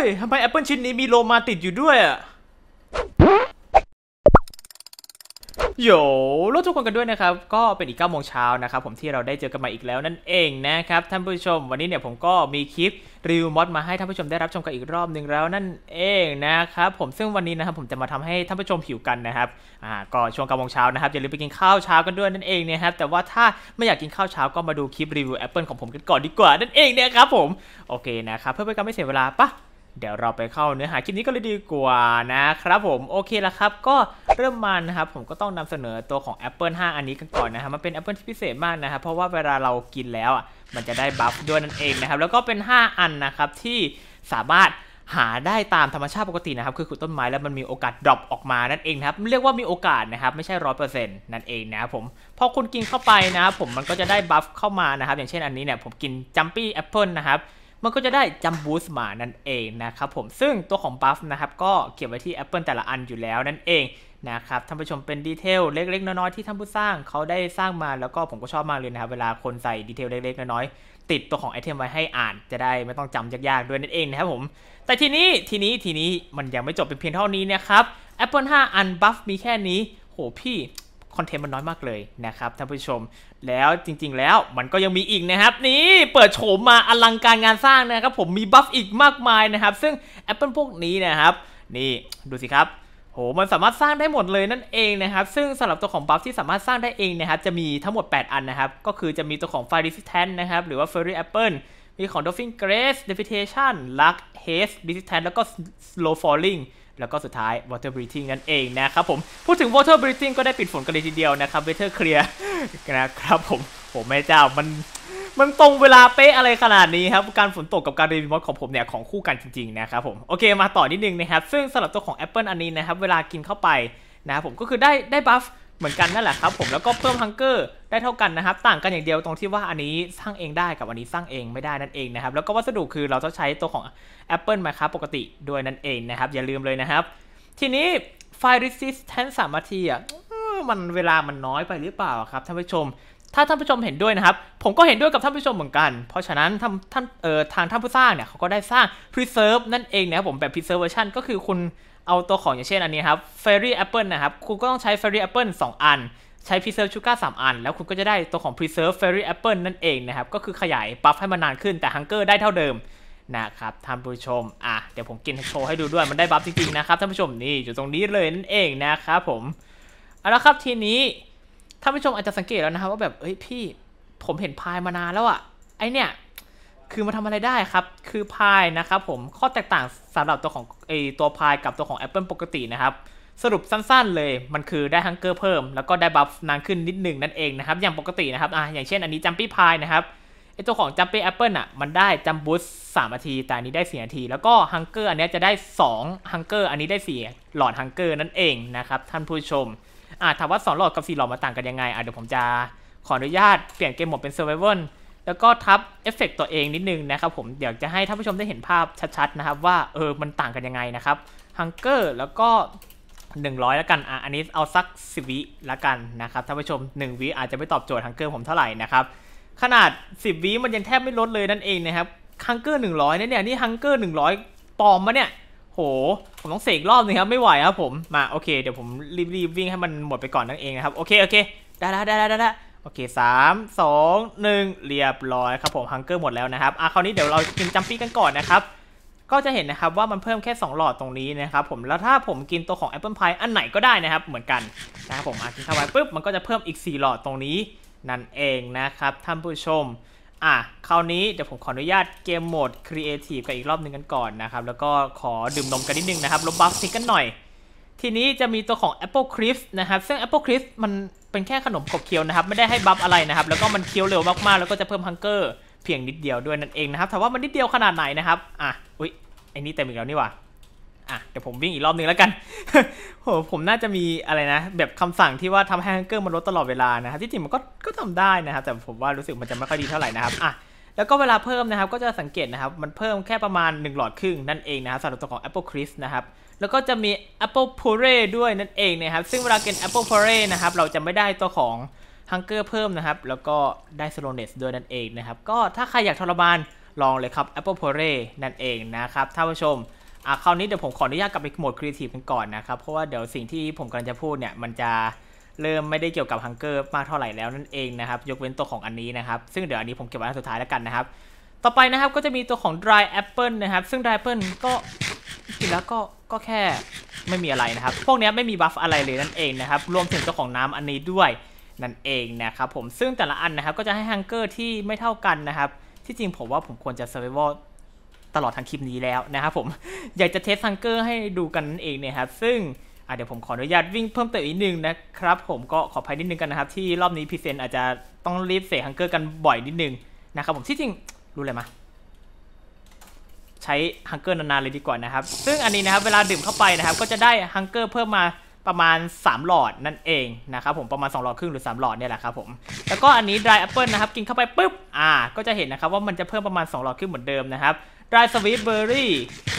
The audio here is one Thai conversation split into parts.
้ยทำไมแอปเปิลชิ้นนี้มีโลมาติดอยู่ด้วยอะโยรถทุกคนกันด้วยนะครับก็เป็นอีก9 โมงเช้านะครับผมที่เราได้เจอกันมาอีกแล้วนั่นเองนะครับท่านผู้ชมวันนี้เนี่ยผมก็มีคลิปรีวิวมอดมาให้ท่านผู้ชมได้รับชมกันอีกรอบหนึ่งแล้วนั่นเองนะครับผมซึ่งวันนี้นะครับผมจะมาทำให้ท่านผู้ชมหิวกันนะครับอ่าก็ช่วง9โมงเช้านะครับอย่าลืมไปกินข้าวเช้ากันด้วยนั่นเองนะครับแต่ว่าถ้าไม่อยากกินข้าวเช้า ก็มาดูคลิปรีวิวแอปเปิลของผมกันก่อนดีกว่านั่นเองนะครับผมโอเคนะครับเพื่อไม่ให้ไม่เสียเวลาปะเดี๋ยวเราไปเข้าเนื้อหาคลิปนี้ก็เลยดีกว่านะครับ ผมโอเคแล้วครับ ก็เริ่มมานะครับผมก็ต้องนำเสนอตัวของ Apple 5 อันนี้กันก่อนนะครับมันเป็น Apple ที่พิเศษมากนะครับเพราะว่าเวลาเรากินแล้วอ่ะมันจะได้บัฟด้วยนั่นเองนะครับแล้วก็เป็น 5 อันนะครับที่สามารถหาได้ตามธรรมชาติปกตินะครับ คือขุดต้นไม้แล้วมันมีโอกาสดรอปออกมานั่นเองนะครับเรียกว่ามีโอกาสนะครับไม่ใช่ร้อยเปอร์เซ็นต์นั่นเองนะครับผมพอคุณกินเข้าไปนะครับผมมันก็จะได้บัฟเข้ามานะครับอย่างเช่นอันนี้เนี่ยผมกินจัมปี้แอปเปิลนะครับมันก็จะได้จัมบูสมานั่นเองนะครับผมซึ่งตัวของบัฟนะครับก็เก็บไว้ที่ Apple แต่ละอันอยู่แล้วนั่นเองนะครับท่านผู้ชมเป็นดีเทลเล็ก ๆ น้อยๆที่ท่านผู้สร้างเขาได้สร้างมาแล้วก็ผมก็ชอบมากเลยนะครับ เวลาคนใส่ดีเทลเล็กๆน้อยๆติดตัวของไอเทมไว้ให้อ่านจะได้ไม่ต้องจำยากๆ ด้วยนั่นเองนะครับผม แต่ทีนี้ทีนี้ทีนี้มันยังไม่จบเป็นเพียงเท่านี้นะครับ Apple 5อันบัฟมีแค่นี้โหพี่คอนเทนต์มันน้อยมากเลยนะครับท่านผู้ชมแล้วจริง ๆแล้วมันก็ยังมีอีกนะครับนี่เปิดโฉมมาอลังการงานสร้างนะครับผมมีบัฟอีกมากมายนะครับซึ่ง Apple พวกนี้นะครับนี่ดูสิครับโหมันสามารถสร้างได้หมดเลยนั่นเองนะครับซึ่งสำหรับตัวของบัฟที่สามารถสร้างได้เองนะครับจะมีทั้งหมด 8 อันนะครับก็คือจะมีตัวของ f ฟ r e Resistant นะครับหรือว่า Fairy Apple มีของ Dolphin Grace Levitation Luck Haste Resistant แล้วก็ Slow Falling แล้วก็สุดท้าย water breathing นั่นเองนะครับผมพูดถึง water breathing ก็ได้ปิดฝนกันเลยทีเดียวนะครับ weather clear นะครับผม ผมแม่เจ้ามันมันตรงเวลาเป๊ะอะไรขนาดนี้ครับ การฝนตกกับการรีวิวมอดของผมเนี่ย ของคู่กันจริงๆนะครับผม โอเคมาต่อนิดนึงนะครับ ซึ่งสำหรับตัวของ Apple อันนี้นะครับ เวลากินเข้าไปนะครับผมก็คือได้ได้บัฟเหมือนกันนั่นแหละครับผมแล้วก็เพิ่มฮังเกอร์ได้เท่ากันนะครับต่างกันอย่างเดียวตรงที่ว่าอันนี้สร้างเองได้กับอันนี้สร้างเองไม่ได้นั่นเองนะครับแล้วก็วัสดุคือเราจะใช้ตัวของ Apple มาครับปกติด้วยนั่นเองนะครับ อย่าลืมเลยนะครับทีนี้ไฟ resistance สามนาทีอ่ะมันเวลามันน้อยไปหรือเปล่าครับท่านผู้ชม ถ้าท่านผู้ชมเห็นด้วยนะครับผมก็เห็นด้วยกับท่านผู้ชมเหมือนกัน เพราะฉะนั้นท่านทานออทางท่านผู้สร้างเนี่ยเขาก็ได้สร้าง preserve นั่นเองนะครับผมแบบ preservation ก็คือคุณเอาตัวของอย่างเช่นอันนี้ครับ Fairy Apple นะครับ คุณก็ต้องใช้ Fairy Apple 2 อัน ใช้ Preserve Sugar 3อัน แล้วคุณก็จะได้ตัวของ Preserve Fairy Apple นั่นเองนะครับ ก็คือขยายปัฟให้มันนานขึ้นแต่ Hunger ได้เท่าเดิม นะครับ ท่านผู้ชม อ่ะ เดี๋ยวผมกินโชว์ให้ดูด้วยมันได้บัฟจริงๆนะครับท่านผู้ชมนี่อยู่ตรงนี้เลยนั่นเองนะครับผมเอาละครับทีนี้ท่านผู้ชมอาจจะสังเกตแล้วนะครับว่าแบบเอ้ยพี่ผมเห็นพายมานานแล้วอะไอเนี่ยคือมาทำอะไรได้ครับ คือพายนะครับผม ข้อแตกต่างสำหรับตัวของไอตัวพายกับตัวของ Apple ปกตินะครับ สรุปสั้น ๆเลย มันคือได้ฮังเกอร์เพิ่ม แล้วก็ได้บัฟนางขึ้นนิดหนึ่งนั่นเองนะครับ อย่างปกตินะครับ อ่ะอย่างเช่นอันนี้จัมปี้พายนะครับ ไอตัวของจัมปี้แอปเปิลอ่ะ มันได้จัมบูสสามนาที แต่อันนี้ได้สี่นาที แล้วก็ฮังเกอร์อันนี้จะได้ 2 ฮังเกอร์ อันนี้ได้ 4 หลอดฮังเกอร์นั่นเองนะครับท่านผู้ชม อ่ะถามว่า 2 หลอดกับ 4 หลอดมาต่างกันยังไงอ่ะเดี๋ยวผมจะขออนุญาตเปลี่ยนเกมโหมดเป็นเซอร์ไวเวอร์แล้วก็ทับเอฟเฟกตัวเองนิดนึงนะครับผมเดี๋ยวจะให้ท่านผู้ชมได้เห็นภาพชัดๆนะครับ ว่า เออมันต่างกันยังไงนะครับฮังเกอร์แล้วก็ 100 แล้วกันอ่ะอันนี้เอาสักสิบวิแล้วกันนะครับท่านผู้ชม 1วิอาจจะไม่ตอบโจทย์ฮังเกอร์ผมเท่าไหร่นะครับ ขนาด 10วิมันยังแทบไม่ลดเลยนั่นเองนะครับฮังเกอร์100เนี่ยนี่ฮังเกอร์100ปลอมมาเนี่ยโห ผมต้องเสกรอบนึงครับไม่ไหวครับผมมาโอเคเดี๋ยวผมรีบๆวิ่งให้มันหมดไปก่อนนั่นเองนะครับโอเคโอเคได้แล้ได้ล้ได้ละโอเคสามสองหนึ่งเรียบร้อยครับผมฮังเกอร์หมดแล้วนะครับ อ่ะคราวนี้เดี๋ยวเรากินจัมปี้กันก่อนนะครับ ก็จะเห็นนะครับว่ามันเพิ่มแค่ 2 หลอดตรงนี้นะครับผม แล้วถ้าผมกินตัวของ Apple Pie อันไหนก็ได้นะครับ เหมือนกันนะครับผมอกินเข้าไปปุ๊บมันก็จะเพิ่มอีก 4 หลอดตรงนี้นั่นเองนะครับ ท่านผู้ชม อ่ะคราวนี้เดี๋ยวผมขออนุญาตเกมโหมด Creative กันอีกรอบหนึ่งกันก่อนนะครับ แล้วก็ขอดื่มนมกันนิดนึงนะครับลบบัฟทิกันหน่อย ทีนี้จะมีตัวของ Apple Crisp นะครับซึ่ง Apple Crisp มันเป็นแค่ขนมขบเคี้ยวนะครับไม่ได้ให้บัฟอะไรนะครับแล้วก็มันเคี้ยวเร็วมากๆแล้วก็จะเพิ่มฮังเกอร์เพียงนิดเดียวด้วยนั่นเองนะครับถามว่ามันนิดเดียวขนาดไหนนะครับ อ่ะอุ้ยไอ้นี่เต็มอีกแล้วนี่ว่ะอ่ะเดี๋ยวผมวิ่งอีกรอบนึงแล้วกันโหผมน่าจะมีอะไรนะ แบบคำสั่งที่ว่าทำให้ฮังเกอร์มันลดตลอดเวลานะครับที่จริงมันก็ก็ทำได้นะครับแต่ผมว่ารู้สึกมันจะไม่ค่อยดีเท่าไหร่นะครับอ่ะแล้วก็เวลาเพิ่มนะครับก็จะสังเกตนะครับมันเพิ่มแค่ประมาณ 1 หลอดครึ่งนั่นเองนะครับสำหรับตัวของ Apple Crisp นะครับแล้วก็จะมี Apple Puree ด้วยนั่นเองนะครับซึ่งเวลากิน Apple Puree นะครับเราจะไม่ได้ตัวของ Hunger เพิ่มนะครับแล้วก็ได้ s o w n e s s ด้วยนั่นเองนะครับก็ถ้าใครอยากทรมานลองเลยครับ Apple Puree นั่นเองนะครับท่านผู้ชมอ่ะคราวนี้เดี๋ยวผมขออนุญาตกลับไปโหมดครีเอทีฟกันก่อนนะครับ เพราะว่าเดี๋ยวสิ่งที่ผมกำลังจะพูดเนี่ยมันจะเริ่มไม่ได้เกี่ยวกับฮังเกอร์มากเท่าไหร่แล้วนั่นเองนะครับยกเว้นตัวของอันนี้นะครับซึ่งเดี๋ยวอันนี้ผมเก็บไว้สุดท้ายแล้วกันนะครับต่อไปนะครับก็จะมีตัวของ dry apple นะครับซึ่ง dry apple ก็จิแล้วก็ก็แค่ไม่มีอะไรนะครับพวกนี้ไม่มีบัฟอะไรเลยนั่นเองนะครับรวมถึงตัวของน้ำอันนี้ด้วยนั่นเองนะครับผมซึ่งแต่ละอันนะครับก็จะให้ฮังเกอร์ที่ไม่เท่ากันนะครับที่จริงผมว่าผมควรจะเซอร์ไวเตลอดทางคลิปนี้แล้วนะครับผมอยากจะเทสฮังเกอร์ให้ดูกันนั่นเองเนี่ยครับซึ่ง่ะเดี๋ยวผมขออนุญาตวิ่งเพิ่มเติมอีกนิดนึงนะครับผมก็ขออภัยนิดนึงกันนะครับที่รอบนี้พีเซนอาจจะต้องรีบเสกฮังเกอร์กันบ่อยนิดนึงนะครับผมที่จริงรู้เลยมาใช้ฮังเกอร์นานๆเลยดีกว่านะครับซึ่งอันนี้นะครับเวลาดื่มเข้าไปนะครับก็จะได้ฮังเกอร์เพิ่มมาประมาณ3 หลอด นั่นเองนะครับผมประมาณ2หลอดครึ่งหรือ3 หลอดเนี่ยแหละครับผมแล้วก็อันนี้ดรายแอปเปิลนะครับกินเข้าไปปุ๊บอ่าก็จะเห็นนะครับ ว่ามันจะเพิ่มประมาณ2หลอดครึ่งเหมือนเดิมนะครับดรายสวีทเบอร์รี่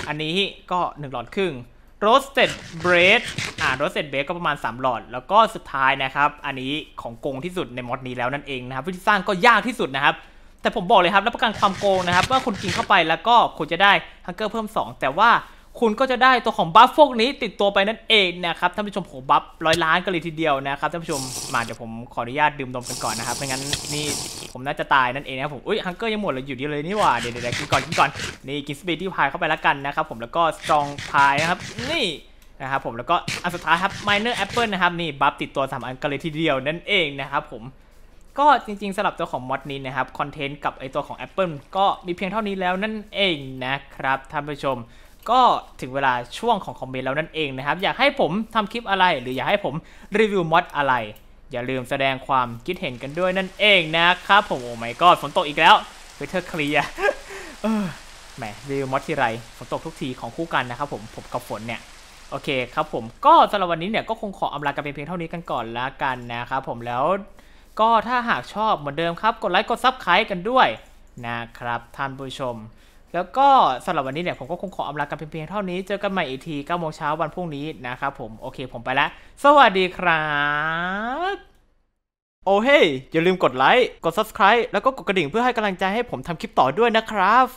อันนี้ก็ 1 หลอดครึ่งโรสเต็ดเบรดอ่าโรสเต็ดเบรดก็ประมาณ 3 หลอด แล้วก็สุดท้ายนะครับ อันนี้ของโกงที่สุดในมอดนี้แล้วนั่นเองนะครับ วิธีสร้างก็ยากที่สุดนะครับ แต่ผมบอกเลยครับ รับประกันความโกงนะครับว่าคุณกินเข้าไปแล้วก็คุณจะได้ฮังเกอร์เพิ่ม 2 แต่ว่าคุณก็จะได้ตัวของบัฟพวกนี้ติดตัวไปนั่นเองนะครับ ท่านผู้ชมผมบัฟร้อยล้านกันเลยทีเดียวนะครับ ท่านผู้ชมมาเดี๋ยวผมขออนุญาตดื่มนมกันก่อนนะครับไม่งั้นนี่ผมน่าจะตายนั่นเองนะครับผมอุ้ยฮังเกอร์ยังหมดเลยอยู่ดีเลยนี่หว่าเดี๋ยวๆกินก่อนกินก่อนนี่กินสปีดที่พายเข้าไปแล้วกันนะครับผมแล้วก็สตรองพายนะครับนี่นะครับผมแล้วก็อันสุดท้ายครับมายเนอร์แอปเปิลนะครับนี่บัฟติดตัว3อันกันเลยทีเดียวนั่นเองนะครับผมก็จริงๆสำหรับตัวของมอดนี้นะครับ คอนเทนต์กับไอตัวของ Apple ก็มีเพียงเท่านี้แล้วนั่นเองนะครับท่านผู้ชมก็ถึงเวลาช่วงของคอมเมนต์แล้วนั่นเองนะครับอยากให้ผมทำคลิปอะไร หรืออยากให้ผมรีวิวมอดอะไรอย่าลืมแสดงความคิดเห็นกันด้วยนั่นเองนะครับผมโอ้ไม่ก็ฝนตกอีกแล้วเวเทอร์เคลียแหมรีวิวมอสที่ไรฝนตกทุกทีของคู่กันนะครับผมผมกับฝนเนี่ยโอเคครับ ผมก็สำหรับวันนี้เนี่ยก็คงขออำลากันเพียงเท่านี้กันก่อนละกันนะครับผมแล้ว ก็ถ้าหากชอบเหมือนเดิมครับ กดไลค์กดซับสไครต์กันด้วยนะครับ ท่านผู้ชมแล้วก็สำหรับวันนี้เนี่ยผมก็คงขออำลากันเพียงเท่านี้ เจอกันใหม่อีกที 9 โมงเช้าวันพรุ่งนี้นะครับผม โอเคผมไปละสวัสดีครับ โอ้เฮอย่าลืมกดไลค์ กด subscribe แล้วก็กดกระดิ่งเพื่อให้กำลังใจให้ผมทำคลิปต่อด้วยนะครับ